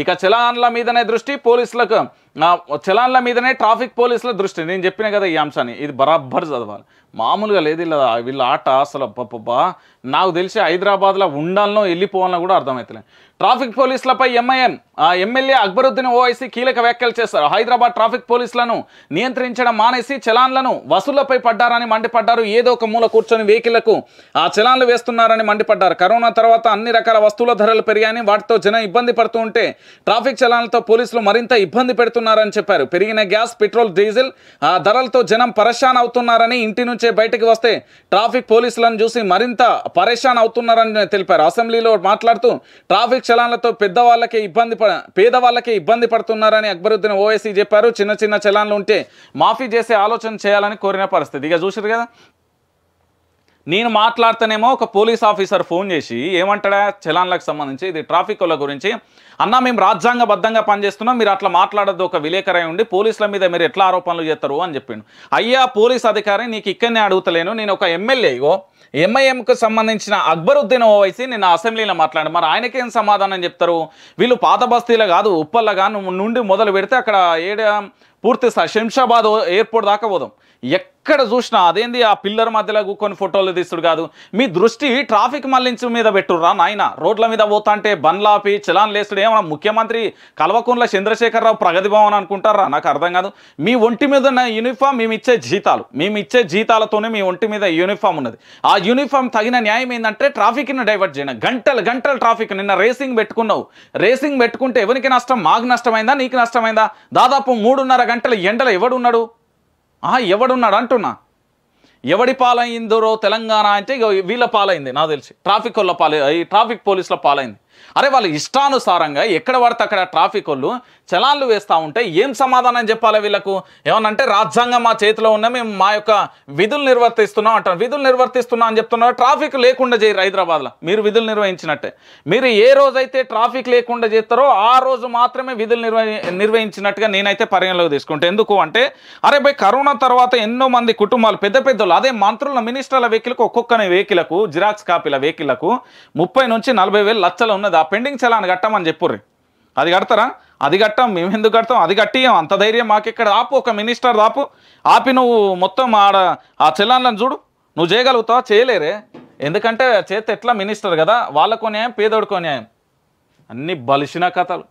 ఇక చలాన్ల మీదనే దృష్టి పోలీసులకు చలాన్ల మీదనే ట్రాఫిక్ పోలీసుల దృష్టి నేను చెప్పిన కదా ఈ అంశాన్ని ఇది బరాబర్ చదవాలి మామూలుగా లేదు ఇలా వీళ్ళ ఆట అసలు అబ్బబ్బా నాకు తెలిసి హైదరాబాద్లో ఉండాలనో వెళ్ళిపోవాలని కూడా అర్థమవుతలే ట్రాఫిక్ పోలీసులపై ఎంఐఎన్ ఎమ్మెల్యే అక్బరుద్దీన్ ఓవైసీ కీలక వ్యాఖ్యలు చేస్తారు హైదరాబాద్ ట్రాఫిక్ పోలీసులను నియంత్రించడం మానేసి చలాన్లను వసూళ్లపై పడ్డారని మండిపడ్డారు ఏదో ఒక మూల కూర్చొని వెహికల్కు ఆ చలాన్లు వేస్తున్నారని మండిపడ్డారు కరోనా తర్వాత అన్ని రకాల వస్తువుల ధరలు పెరిగాయని వాటితో జనం ఇబ్బంది పడుతూ ఉంటే ట్రాఫిక్ చలాన్లతో పోలీసులు మరింత ఇబ్బంది పెడుతున్నారు అవుతున్నారని చెప్పారు పెరిగిన గ్యాస్ పెట్రోల్ డీజిల్ ఆ ధరలతో జనం పరేషాన్ అవుతున్నారని ఇంటి నుంచే బయటకు వస్తే ట్రాఫిక్ పోలీసులను చూసి మరింత పరేషాన్ అవుతున్నారని తెలిపారు అసెంబ్లీలో మాట్లాడుతూ ట్రాఫిక్ చలాన్లతో పెద్దవాళ్ళకే ఇబ్బంది పేదవాళ్ళకే ఇబ్బంది పడుతున్నారని అక్బరుద్దీన్ ఓవైసీ చెప్పారు చిన్న చిన్న చలాన్లు ఉంటే మాఫీ చేసే ఆలోచన చేయాలని కోరిన పరిస్థితి ఇక చూసారు కదా నేను మాట్లాడితేనేమో ఒక పోలీస్ ఆఫీసర్ ఫోన్ చేసి ఏమంటాడా చలాన్లకు సంబంధించి ఇది ట్రాఫిక్ వాళ్ళ గురించి అన్న మేము రాజ్యాంగబద్ధంగా పనిచేస్తున్నాం మీరు అట్లా మాట్లాడద్దు ఒక విలేకరై ఉండి పోలీసుల మీద మీరు ఎట్లా ఆరోపణలు చేస్తారు అని చెప్పిండు అయ్యా పోలీస్ అధికారి నీకు ఇక్కడనే అడుగుతలేను నేను ఒక ఎమ్మెల్యేగో ఎంఐఎంకు సంబంధించిన అక్బరుద్దీన్ ఓవైసీ నిన్న అసెంబ్లీలో మాట్లాడు మరి ఆయనకేం సమాధానం చెప్తారు వీళ్ళు పాత బస్తీలో కాదు ఉప్పల్లగా నుండి మొదలు పెడితే అక్కడ ఏడ పూర్తి శంషాబాద్ ఎయిర్పోర్ట్ దాకా పోదాం ఎక్కడ చూసినా అదేంది ఆ పిల్లర్ మధ్యలో కూకొని ఫోటోలు తీస్తుడు కాదు మీ దృష్టి ట్రాఫిక్ మళ్లించు మీద పెట్టుర్రా నాయన రోడ్ల మీద పోతాంటే బండ్లాపి చలాన్ లేస్తుడు ఏమన్నా ముఖ్యమంత్రి కల్వకుండ్ల చంద్రశేఖరరావు ప్రగతి భవన్ అనుకుంటారా నాకు అర్థం కాదు మీ ఒంటి మీద ఉన్న యూనిఫామ్ మేము ఇచ్చే జీతాలు మేము ఇచ్చే జీతాలతోనే మీ ఒంటి మీద యూనిఫామ్ ఉన్నది ఆ యూనిఫామ్ తగిన న్యాయం ఏంటంటే ని డైవర్ట్ చేయడం గంటలు గంటలు ట్రాఫిక్ నిన్న రేసింగ్ పెట్టుకున్నావు రేసింగ్ పెట్టుకుంటే ఎవరికి నష్టం మాకు నష్టమైందా నీకు నష్టమైందా దాదాపు మూడున్నర గంటల ఎండలు ఎవడున్నాడు ఆహా ఎవడున్నాడు అంటున్నా ఎవడి పాలైందోరో తెలంగాణ అంటే వీళ్ళ పాలైంది నాకు తెలిసి ట్రాఫిక్ వాళ్ళ పాలై ట్రాఫిక్ పోలీసుల పాలైంది అరే వాళ్ళు ఇష్టానుసారంగా ఎక్కడ పడితే అక్కడ ట్రాఫిక్ వాళ్ళు చలాన్లు వేస్తూ ఉంటే ఏం సమాధానం చెప్పాలి వీళ్ళకు ఏమనంటే రాజ్యాంగం మా చేతిలో ఉన్న మేము మా యొక్క విధులు నిర్వర్తిస్తున్నాం అంటాం విధులు నిర్వర్తిస్తున్నాం అని చెప్తున్నారు ట్రాఫిక్ లేకుండా చేయరు హైదరాబాద్లో మీరు విధులు నిర్వహించినట్టే మీరు ఏ రోజైతే ట్రాఫిక్ లేకుండా చేస్తారో ఆ రోజు మాత్రమే విధులు నిర్వహించినట్టుగా నేనైతే పరిగణలోకి తీసుకుంటాను ఎందుకు అంటే అరే భయ్ కరోనా తర్వాత ఎన్నో మంది కుటుంబాలు పెద్ద పెద్దలు అదే మంత్రుల మినిస్టర్ల వెహికల్ ఒక్కొక్కనే వెహికల్కు జిరాక్స్ కాపీల వెహికల్కు ముప్పై నుంచి నలభై వేలు లక్షలు ఉన్నది ఉన్నది ఆ పెండింగ్ చలాన్ కట్టమని చెప్పుర్రి అది కడతారా అది కట్టాం మేము ఎందుకు కడతాం అది కట్టియం అంత ధైర్యం మాకెక్కడ ఆపు ఒక మినిస్టర్ దాపు ఆపి నువ్వు మొత్తం ఆడ ఆ చలాన్లను చూడు నువ్వు చేయగలుగుతావా చేయలేరే ఎందుకంటే చేత ఎట్లా మినిస్టర్ కదా వాళ్ళకు న్యాయం పేదోడుకో న్యాయం అన్ని బలిసిన కథలు